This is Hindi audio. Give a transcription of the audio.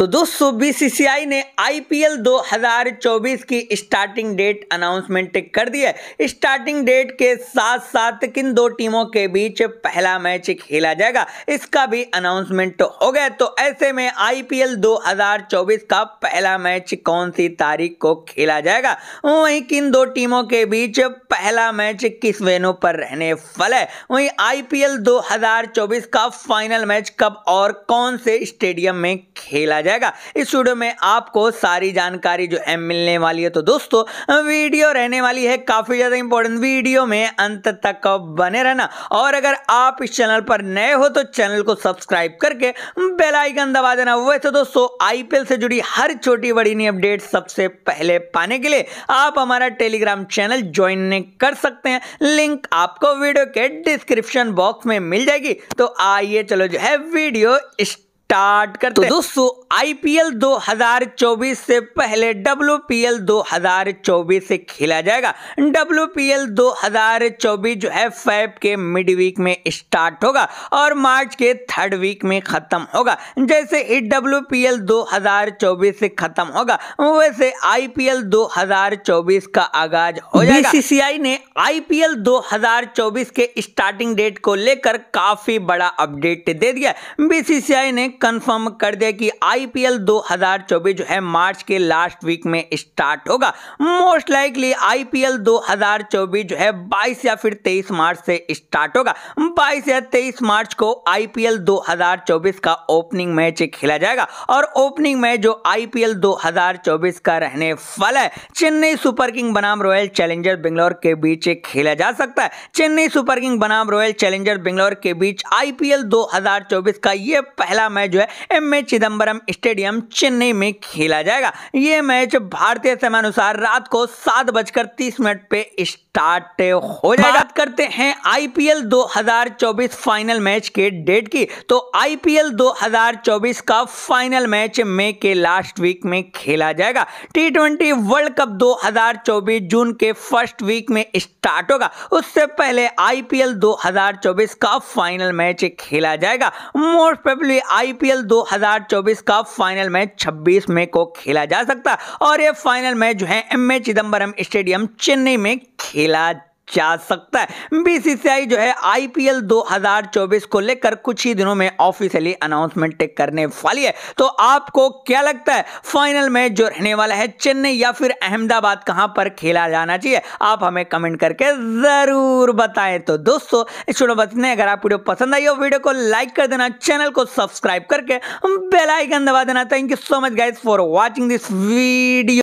तो दोस्तों बीसीसीआई ने आईपीएल 2024 की स्टार्टिंग डेट अनाउंसमेंट कर दी है स्टार्टिंग डेट के साथ साथ किन दो टीमों के बीच पहला मैच खेला जाएगा इसका भी अनाउंसमेंट हो गया तो ऐसे में आईपीएल 2024 का पहला मैच कौन सी तारीख को खेला जाएगा वहीं किन दो टीमों के बीच पहला मैच किस वेनों पर रहने फल है वहीं आई 2024 का फाइनल मैच कब और कौन से स्टेडियम में खेला जाएगा जाएगा इस वीडियो में आपको सारी जानकारी जो एम मिलने वाली है तो दोस्तों वीडियो रहने वाली है काफ़ी ज़्यादा इंपॉर्टेंट वीडियो में अंत तक बने रहना और अगर आप इस चैनल पर नए हो तो चैनल को सब्सक्राइब करके बेलाइकन दबा देना वैसे दोस्तों आईपीएल से जुड़ी हर छोटी बड़ी नई अपडेट सबसे पहले पाने के लिए आप हमारा टेलीग्राम चैनल ज्वाइन कर सकते हैं लिंक आपको वीडियो के डिस्क्रिप्शन बॉक्स में मिल जाएगी तो आइए चलो जो है वीडियो स्टार्ट स्टार्ट करते तो दोस्तों आईपीएल 2024 से पहले डब्ल्यूपीएल 2024 से खेला जाएगा डब्ल्यूपीएल 2024 जो है फैब के मिड वीक में स्टार्ट होगा और मार्च के थर्ड वीक में खत्म होगा जैसे दो डब्ल्यूपीएल 2024 से खत्म होगा वैसे आईपीएल 2024 का आगाज हो जाएगा आई ने आईपीएल 2024 के स्टार्टिंग डेट को लेकर काफी बड़ा अपडेट दे दिया बीसीसीआई ने कंफर्म कर दिया कि आईपीएल 2024 जो है मार्च के लास्ट वीक में स्टार्ट होगा मोस्ट लाइकली आईपीएल 2024 जो है 22 या फिर 23 मार्च से स्टार्ट होगा 22 या 23 मार्च को आईपीएल 2024 का ओपनिंग मैच खेला जाएगा और ओपनिंग मैच जो आईपीएल 2024 का रहने वाला है चेन्नई सुपर किंग बनाम रॉयल चैलेंजर बेंगलोर के बीच खेला जा सकता है चेन्नई सुपर किंग बनाम रॉयल चैलेंजर बेंगलोर के बीच आईपीएल 2024 का यह पहला मैच जो है M A Chidambaram stadium Chennai में खेला जाएगा ये मैच भारतीय अनुसार रात को सात बजकर तीस मिनट पे स्टार्ट हो जाए हाँ। बात करते हैं आईपीएल 2024 फाइनल मैच के डेट की तो आईपीएल 2024 का फाइनल मैच मई के लास्ट वीक में खेला जाएगा T twenty world cup 2024 June के फर्स्ट वीक में स्टार्ट होगा उससे पहले आईपीएल 2024 का फाइनल मैच खेला जाएगा मोस्ट पेबली आईपीएल 2024 का फाइनल मैच 26 मई को खेला जा सकता और ये फाइनल मैच जो है M A Chidambaram stadium Chennai में खेला खेला जा सकता है बीसीसीआई जो है आईपीएल 2024 को लेकर कुछ ही दिनों में ऑफिशियली अनाउंसमेंट करने वाली है तो आपको क्या लगता है फाइनल में जो रहने वाला है चेन्नई या फिर अहमदाबाद कहां पर खेला जाना चाहिए आप हमें कमेंट करके जरूर बताएं तो दोस्तों छोड़ो बचने अगर आप वीडियो पसंद आई हो वीडियो को लाइक कर देना चैनल को सब्सक्राइब करके बेलाइकन दबा देना thank you so much guys for watching this video